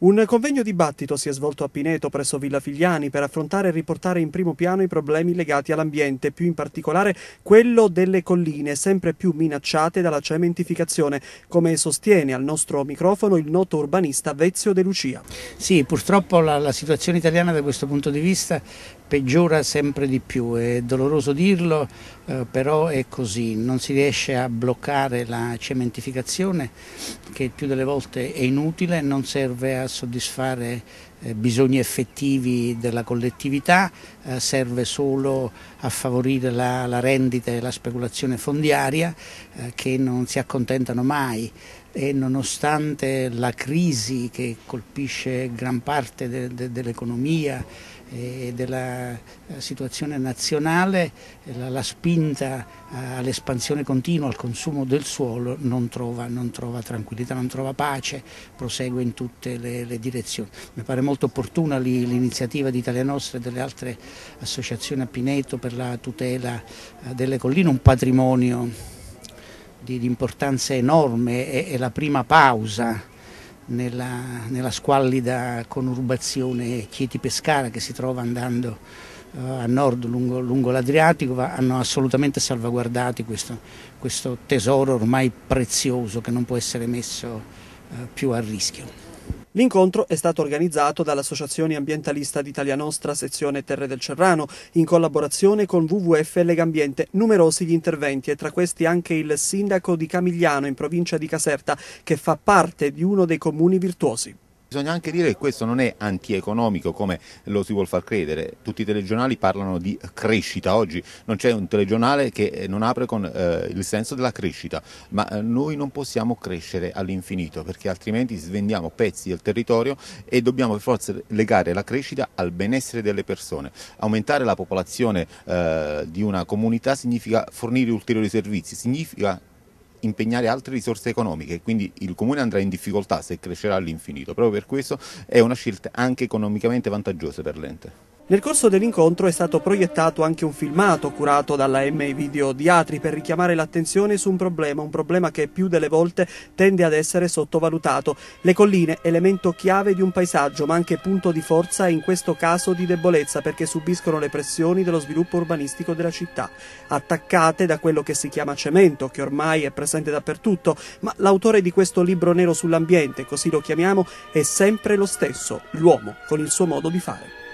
Un convegno dibattito si è svolto a Pineto presso Villa Figliani per affrontare e riportare in primo piano i problemi legati all'ambiente, più in particolare quello delle colline, sempre più minacciate dalla cementificazione, come sostiene al nostro microfono il noto urbanista Vezio De Lucia. Sì, purtroppo la, la situazione italiana da questo punto di vista peggiora sempre di più, è doloroso dirlo, eh, però è così, non si riesce a bloccare la cementificazione che più delle volte è inutile, non serve a soddisfare eh, bisogni effettivi della collettività, eh, serve solo a favorire la, la rendita e la speculazione fondiaria eh, che non si accontentano mai e nonostante la crisi che colpisce gran parte de, de, dell'economia e della situazione nazionale, la, la spinta all'espansione continua, al consumo del suolo non trova, non trova, tranquillità, non trova pace, prosegue in tutte le, le direzioni. Mi pare molto opportuna l'iniziativa di Italia Nostra e delle altre associazioni a Pineto per la tutela eh, delle colline, un patrimonio di, importanza enorme, è, la prima pausa nella, nella, squallida conurbazione Chieti-Pescara che si trova andando eh, a nord lungo, lungo l'Adriatico, hanno assolutamente salvaguardati questo, questo, tesoro ormai prezioso che non può essere messo eh, più a rischio. L'incontro è stato organizzato dall'Associazione Ambientalista d'Italia Nostra sezione Terre del Cerrano in collaborazione con WWF Legambiente. Numerosi gli interventi e tra questi anche il sindaco di Camigliano in provincia di Caserta che fa parte di uno dei comuni virtuosi. Bisogna anche dire che questo non è antieconomico come lo si vuol far credere, tutti i telegiornali parlano di crescita, oggi non c'è un telegiornale che eh, non apre con eh, il senso della crescita, ma eh, noi non possiamo crescere all'infinito perché altrimenti svendiamo pezzi del territorio e dobbiamo per forza legare la crescita al benessere delle persone. Aumentare la popolazione eh, di una comunità significa fornire ulteriori servizi, significa impegnare altre risorse economiche, quindi il comune andrà in difficoltà se crescerà all'infinito, proprio per questo è una scelta anche economicamente vantaggiosa per l'ente. Nel corso dell'incontro è stato proiettato anche un filmato curato dalla MA Video di Atri per richiamare l'attenzione su un problema, un problema che più delle volte tende ad essere sottovalutato. Le colline, elemento chiave di un paesaggio, ma anche punto di forza e in questo caso di debolezza perché subiscono le pressioni dello sviluppo urbanistico della città, attaccate da quello che si chiama cemento, che ormai è presente dappertutto, ma l'autore di questo libro nero sull'ambiente, così lo chiamiamo, è sempre lo stesso, l'uomo, con il suo modo di fare.